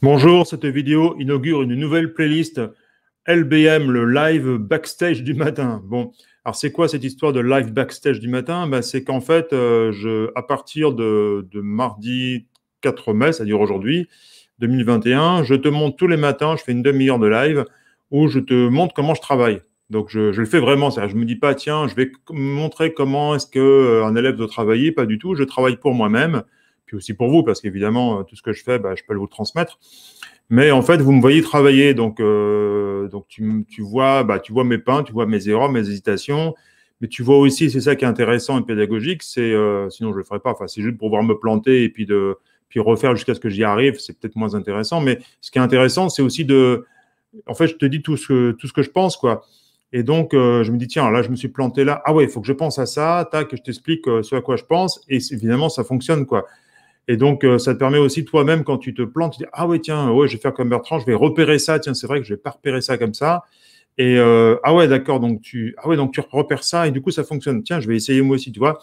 Bonjour, cette vidéo inaugure une nouvelle playlist LBM, le live backstage du matin. Bon, alors c'est quoi cette histoire de live backstage du matin ben, C'est qu'en fait, euh, à partir de, mardi 4 mai, c'est-à-dire aujourd'hui, 2021, je te montre tous les matins, je fais une demi-heure de live où je te montre comment je travaille. Donc je, le fais vraiment, ça. je ne me dis pas, tiens, je vais montrer comment est-ce qu'un euh, élève doit travailler, pas du tout, je travaille pour moi-même puis aussi pour vous, parce qu'évidemment, euh, tout ce que je fais, bah, je peux vous transmettre. Mais en fait, vous me voyez travailler, donc, euh, donc tu, tu, vois, bah, tu vois mes pains, tu vois mes erreurs, mes hésitations, mais tu vois aussi, c'est ça qui est intéressant et pédagogique, c'est, euh, sinon je ne le ferai pas, enfin, c'est juste pour pouvoir me planter et puis, de, puis refaire jusqu'à ce que j'y arrive, c'est peut-être moins intéressant, mais ce qui est intéressant, c'est aussi de, en fait, je te dis tout ce que, tout ce que je pense, quoi. Et donc, je me dis, tiens, là, je me suis planté là. Ah ouais, il faut que je pense à ça, tac, que je t'explique ce à quoi je pense. Et évidemment, ça fonctionne, quoi. Et donc, euh, ça te permet aussi toi-même, quand tu te plantes, tu dis Ah ouais, tiens, ouais, je vais faire comme Bertrand, je vais repérer ça. Tiens, c'est vrai que je vais pas repérer ça comme ça. Et euh, ah ouais, d'accord, donc tu ah ouais, donc tu repères ça et du coup, ça fonctionne. Tiens, je vais essayer moi aussi, tu vois.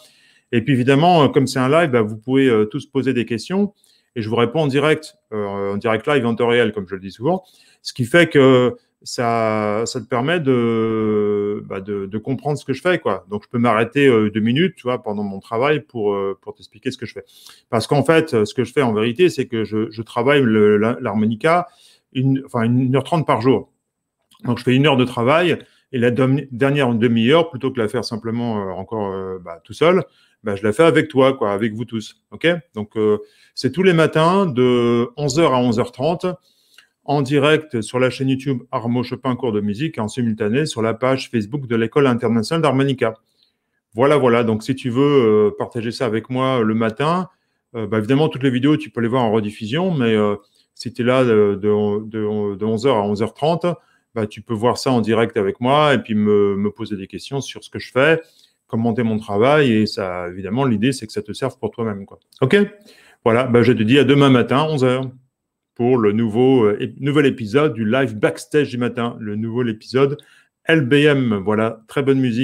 Et puis évidemment, euh, comme c'est un live, bah, vous pouvez tous poser des questions et je vous réponds en direct, en direct live, en temps réel, comme je le dis souvent. Ce qui fait que ça, ça te permet de bah, de, comprendre ce que je fais. Quoi. Donc, je peux m'arrêter euh, deux minutes tu pendant mon travail pour, euh, pour t'expliquer ce que je fais. Parce qu'en fait, ce que je fais en vérité, c'est que je, travaille l'harmonica une, enfin, une heure trente par jour. Donc, je fais une heure de travail et la dernière demi-heure, plutôt que la faire simplement euh, encore bah, tout seul, bah, je la fais avec toi, quoi, avec vous tous. ok Donc, c'est tous les matins de 11h à 11h30 en direct sur la chaîne YouTube Armo Chopin Cours de musique et en simultané sur la page Facebook de l'École internationale d'harmonica. Voilà, voilà. Donc, si tu veux euh, partager ça avec moi euh, le matin, euh, bah, évidemment, toutes les vidéos, tu peux les voir en rediffusion, mais si tu es là de, 11h à 11h30, bah, tu peux voir ça en direct avec moi et puis me, poser des questions sur ce que je fais, commenter mon travail. Et ça, évidemment, l'idée, c'est que ça te serve pour toi-même. OK Voilà, bah, je te dis à demain matin, 11h pour le nouveau, euh, nouvel épisode du live backstage du matin, le nouveau épisode LBM. Voilà, très bonne musique.